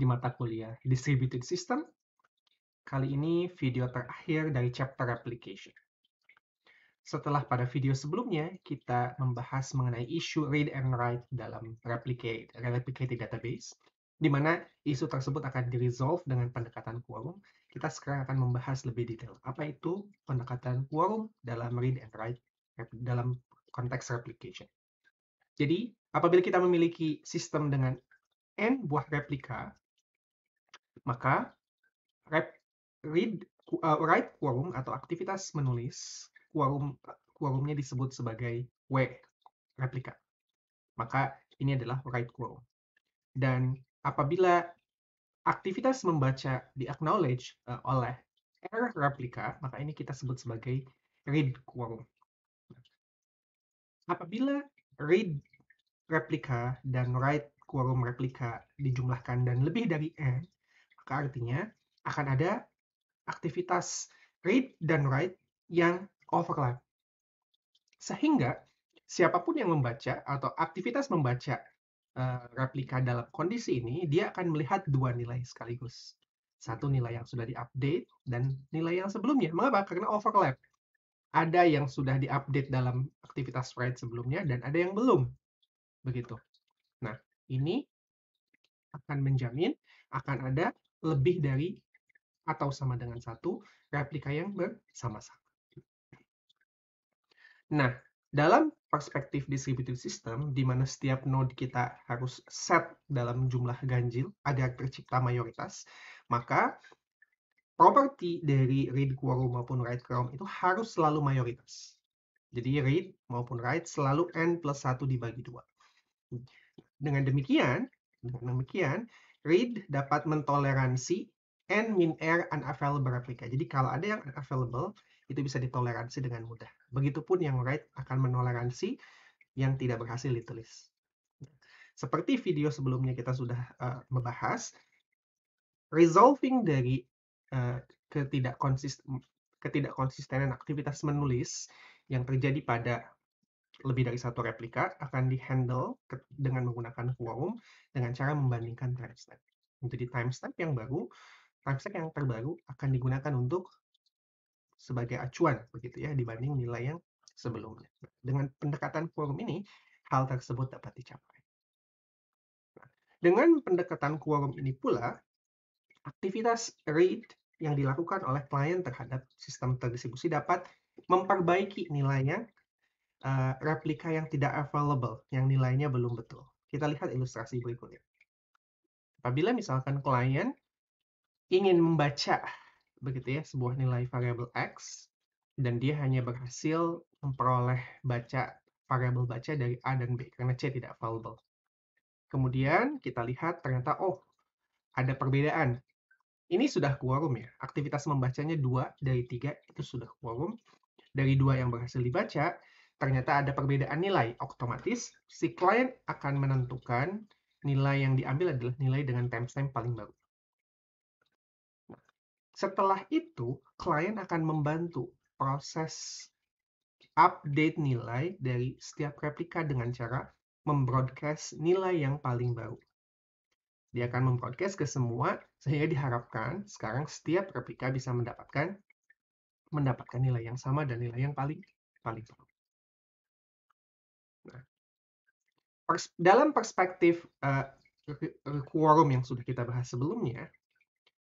di mata kuliah Distributed System. Kali ini video terakhir dari chapter Replication. Setelah pada video sebelumnya, kita membahas mengenai isu read and write dalam replicate, replicated database, di mana isu tersebut akan diresolve dengan pendekatan quorum. Kita sekarang akan membahas lebih detail apa itu pendekatan quorum dalam read and write dalam konteks replication. Jadi, apabila kita memiliki sistem dengan n buah replika, maka read uh, write quorum atau aktivitas menulis quorum quorumnya disebut sebagai W replika. Maka ini adalah write quorum. Dan apabila aktivitas membaca di acknowledge uh, eh, oleh R replika, maka ini kita sebut sebagai read quorum. Apabila read replika dan write quorum replika dijumlahkan dan lebih dari N, maka artinya akan ada aktivitas read dan write yang overlap. Sehingga siapapun yang membaca atau aktivitas membaca eh, replika dalam kondisi ini, dia akan melihat dua nilai sekaligus. Satu nilai yang sudah diupdate dan nilai yang sebelumnya. Mengapa? Karena overlap. Ada yang sudah diupdate dalam aktivitas write sebelumnya dan ada yang belum. Begitu. Nah, ini akan menjamin akan ada lebih dari atau sama dengan satu replika yang bersama-sama. Nah, dalam perspektif distributive system, di mana setiap node kita harus set dalam jumlah ganjil agar tercipta mayoritas, maka properti dari read quorum maupun write quorum itu harus selalu mayoritas. Jadi read maupun write selalu n plus satu dibagi dua. Dengan demikian, dengan demikian read dapat mentoleransi n min air unavailable replica. Jadi kalau ada yang unavailable, itu bisa ditoleransi dengan mudah. Begitupun yang write akan menoleransi yang tidak berhasil ditulis. Seperti video sebelumnya kita sudah uh, membahas, resolving dari uh, eh, ketidakkonsistenan aktivitas menulis yang terjadi pada lebih dari satu replika akan dihandle dengan menggunakan quorum dengan cara membandingkan timestamp. Jadi timestamp yang baru, timestamp yang terbaru akan digunakan untuk sebagai acuan begitu ya dibanding nilai yang sebelumnya. Nah, dengan pendekatan quorum ini, hal tersebut dapat dicapai. Nah, dengan pendekatan quorum ini pula, aktivitas read yang dilakukan oleh klien terhadap sistem terdistribusi dapat memperbaiki nilai yang Eh, replika yang tidak available, yang nilainya belum betul. Kita lihat ilustrasi berikutnya. Apabila misalkan klien ingin membaca begitu ya sebuah nilai variabel x dan dia hanya berhasil memperoleh baca variabel baca dari a dan b karena c tidak available. Kemudian kita lihat ternyata oh ada perbedaan. Ini sudah quorum ya. Aktivitas membacanya dua dari tiga itu sudah quorum. Dari dua yang berhasil dibaca, ternyata ada perbedaan nilai, otomatis si klien akan menentukan nilai yang diambil adalah nilai dengan timestamp paling baru. Nah, setelah itu, klien akan membantu proses update nilai dari setiap replika dengan cara membroadcast nilai yang paling baru. Dia akan membroadcast ke semua sehingga diharapkan sekarang setiap replika bisa mendapatkan mendapatkan nilai yang sama dan nilai yang paling paling baru. pers dalam perspektif uh, quorum yang sudah kita bahas sebelumnya,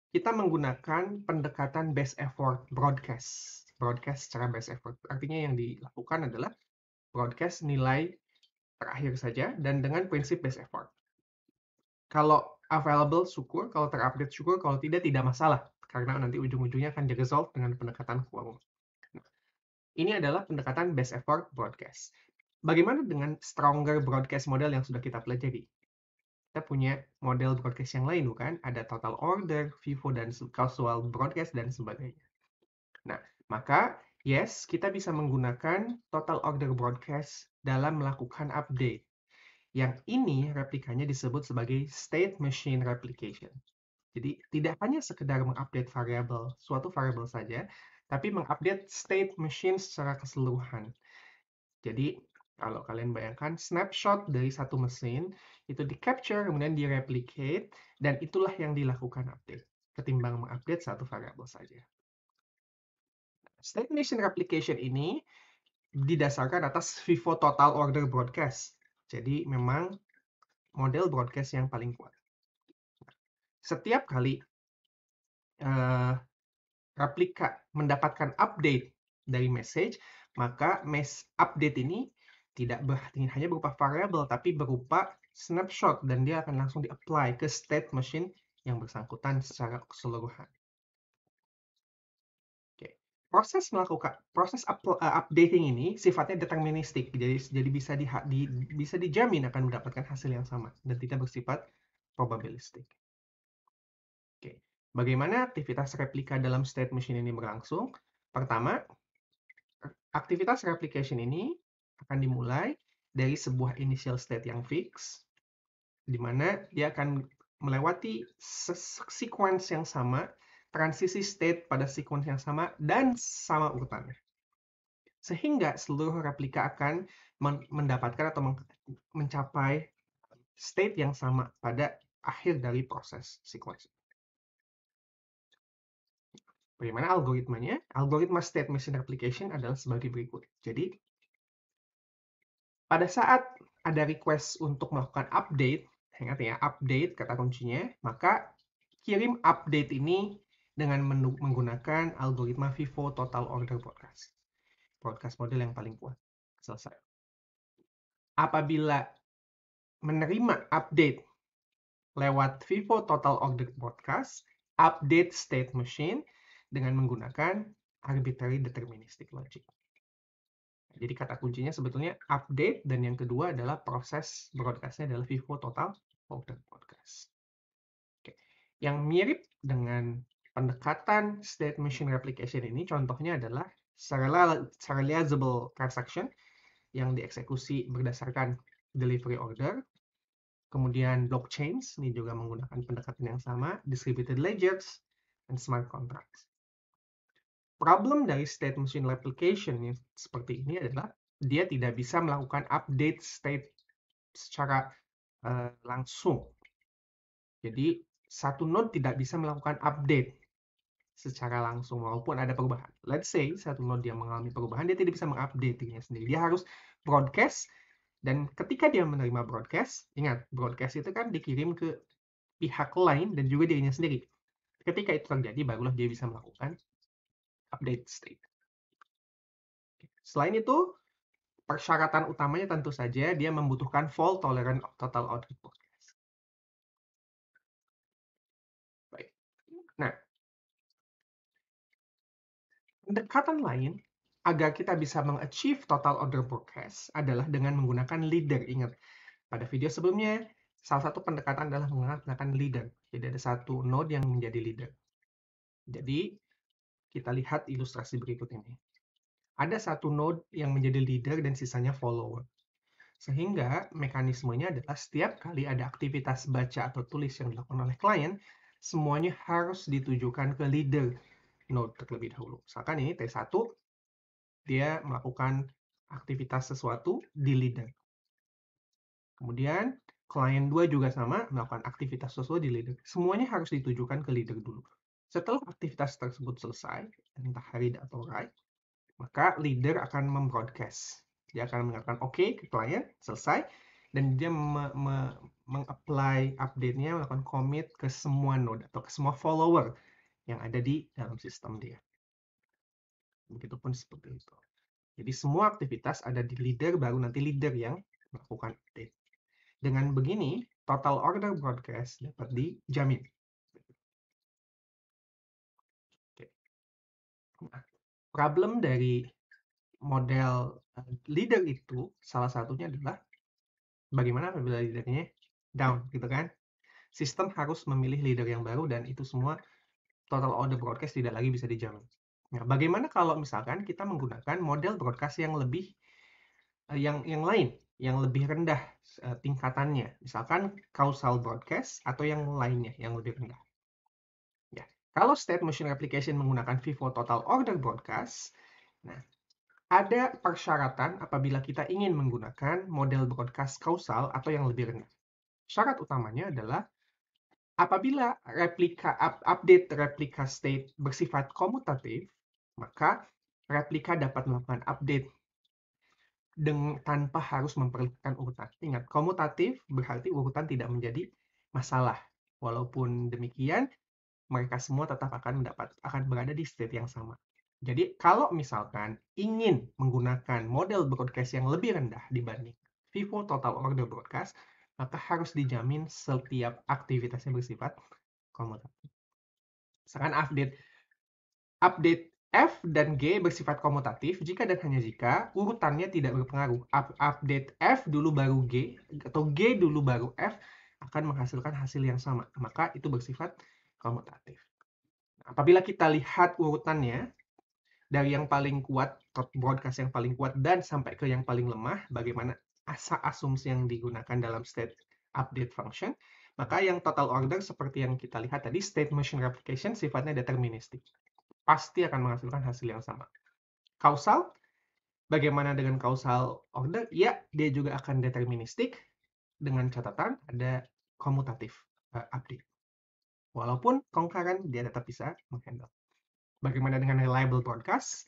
kita menggunakan pendekatan best effort broadcast. Broadcast secara best effort. Artinya yang dilakukan adalah broadcast nilai terakhir saja dan dengan prinsip best effort. Kalau available, syukur. Kalau terupdate, syukur. Kalau tidak, tidak masalah. Karena nanti ujung-ujungnya akan di-resolve dengan pendekatan quorum. Nah, ini adalah pendekatan best effort broadcast bagaimana dengan stronger broadcast model yang sudah kita pelajari? Kita punya model broadcast yang lain, bukan? Ada total order, vivo, dan casual broadcast, dan sebagainya. Nah, maka yes, kita bisa menggunakan total order broadcast dalam melakukan update. Yang ini replikanya disebut sebagai state machine replication. Jadi tidak hanya sekedar mengupdate variabel suatu variabel saja, tapi mengupdate state machine secara keseluruhan. Jadi kalau kalian bayangkan snapshot dari satu mesin itu di capture kemudian di dan itulah yang dilakukan update ketimbang mengupdate satu variabel saja. State machine Replication ini didasarkan atas FIFO Total Order Broadcast. Jadi memang model broadcast yang paling kuat. Setiap kali uh, replika mendapatkan update dari message, maka mes update ini tidak ber, hanya berupa variabel tapi berupa snapshot dan dia akan langsung di-apply ke state machine yang bersangkutan secara keseluruhan. Oke. Proses melakukan proses up, uh, eh, updating ini sifatnya deterministik. Jadi jadi bisa di, di bisa dijamin akan mendapatkan hasil yang sama dan tidak bersifat probabilistik. Oke. Bagaimana aktivitas replika dalam state machine ini berlangsung? Pertama, aktivitas replication ini akan dimulai dari sebuah initial state yang fix, di mana dia akan melewati sequence yang sama, transisi state pada sequence yang sama, dan sama urutannya. Sehingga seluruh replika akan mendapatkan atau mencapai state yang sama pada akhir dari proses sequence. Bagaimana algoritmanya? Algoritma state machine replication adalah sebagai berikut. Jadi, pada saat ada request untuk melakukan update, ingat ya, update kata kuncinya, maka kirim update ini dengan menggunakan algoritma FIFO Total Order Broadcast. Broadcast model yang paling kuat. Selesai. Apabila menerima update lewat FIFO Total Order Broadcast, update state machine dengan menggunakan arbitrary deterministic logic. Jadi kata kuncinya sebetulnya update dan yang kedua adalah proses broadcastnya adalah Vivo Total Folder Broadcast. Oke. Yang mirip dengan pendekatan state machine replication ini contohnya adalah serializable transaction yang dieksekusi berdasarkan delivery order. Kemudian blockchains ini juga menggunakan pendekatan yang sama, distributed ledgers, dan smart contracts problem dari state machine replication yang seperti ini adalah dia tidak bisa melakukan update state secara uh, langsung. Jadi satu node tidak bisa melakukan update secara langsung walaupun ada perubahan. Let's say satu node yang mengalami perubahan dia tidak bisa mengupdate dirinya sendiri. Dia harus broadcast dan ketika dia menerima broadcast, ingat broadcast itu kan dikirim ke pihak lain dan juga dirinya sendiri. Ketika itu terjadi barulah dia bisa melakukan update state. Selain itu, persyaratan utamanya tentu saja dia membutuhkan fault tolerant total output podcast. Baik. Nah, pendekatan lain agar kita bisa mengachieve total order forecast adalah dengan menggunakan leader. Ingat, pada video sebelumnya, salah satu pendekatan adalah menggunakan leader. Jadi ada satu node yang menjadi leader. Jadi, kita lihat ilustrasi berikut ini. Ada satu node yang menjadi leader dan sisanya follower. Sehingga mekanismenya adalah setiap kali ada aktivitas baca atau tulis yang dilakukan oleh klien, semuanya harus ditujukan ke leader node terlebih dahulu. Misalkan ini T1, dia melakukan aktivitas sesuatu di leader. Kemudian klien 2 juga sama melakukan aktivitas sesuatu di leader. Semuanya harus ditujukan ke leader dulu. Setelah aktivitas tersebut selesai, entah read atau write, maka leader akan membroadcast. Dia akan mengatakan oke okay, ke klien, selesai, dan dia me me mengapply update-nya, melakukan commit ke semua node atau ke semua follower yang ada di dalam sistem dia. Begitupun seperti itu. Jadi semua aktivitas ada di leader, baru nanti leader yang melakukan update. Dengan begini, total order broadcast dapat dijamin. problem dari model eh, leader itu salah satunya adalah bagaimana apabila leadernya down gitu kan sistem harus memilih leader yang baru dan itu semua total order broadcast tidak lagi bisa dijamin nah bagaimana kalau misalkan kita menggunakan model broadcast yang lebih eh, yang yang lain yang lebih rendah eh, tingkatannya misalkan causal broadcast atau yang lainnya yang lebih rendah kalau state machine replication menggunakan FIFO total order broadcast, nah, ada persyaratan apabila kita ingin menggunakan model broadcast kausal atau yang lebih rendah. Syarat utamanya adalah apabila replika update replika state bersifat komutatif, maka replika dapat melakukan update dengan tanpa harus memperlihatkan urutan. Ingat, komutatif berarti urutan tidak menjadi masalah. Walaupun demikian, mereka semua tetap akan mendapat akan berada di state yang sama. Jadi kalau misalkan ingin menggunakan model broadcast yang lebih rendah dibanding Vivo Total Order Broadcast, maka harus dijamin setiap aktivitasnya bersifat komutatif. Misalkan update update F dan G bersifat komutatif jika dan hanya jika urutannya tidak berpengaruh. Up update F dulu baru G atau G dulu baru F akan menghasilkan hasil yang sama. Maka itu bersifat komutatif. Nah, apabila kita lihat urutannya, dari yang paling kuat, broadcast yang paling kuat, dan sampai ke yang paling lemah, bagaimana asa asumsi yang digunakan dalam state update function, maka yang total order seperti yang kita lihat tadi, state machine replication sifatnya deterministik. Pasti akan menghasilkan hasil yang sama. Kausal, bagaimana dengan kausal order? Ya, dia juga akan deterministik dengan catatan ada komutatif eh, update. Walaupun concurrent kan dia tetap bisa menghandle. Bagaimana dengan reliable broadcast?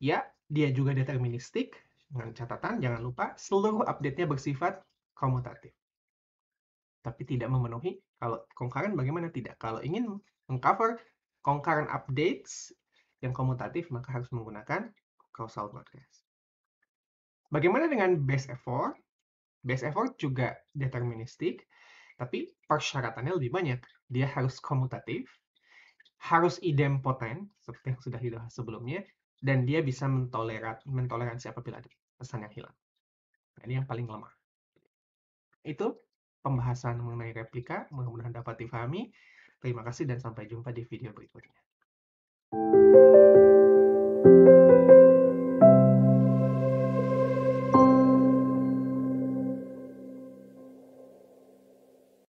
Ya, dia juga deterministik dengan catatan jangan lupa seluruh update-nya bersifat komutatif. Tapi tidak memenuhi kalau concurrent kan bagaimana tidak? Kalau ingin mengcover concurrent kan updates yang komutatif maka harus menggunakan causal broadcast. Bagaimana dengan base effort? Base effort juga deterministik. Tapi persyaratannya lebih banyak. Dia harus komutatif, harus idempoten, seperti yang sudah dibahas sebelumnya, dan dia bisa mentolerat, mentoleransi apabila ada pesan yang hilang. Nah, ini yang paling lemah. Itu pembahasan mengenai replika, mudah-mudahan dapat difahami. Terima kasih dan sampai jumpa di video berikutnya.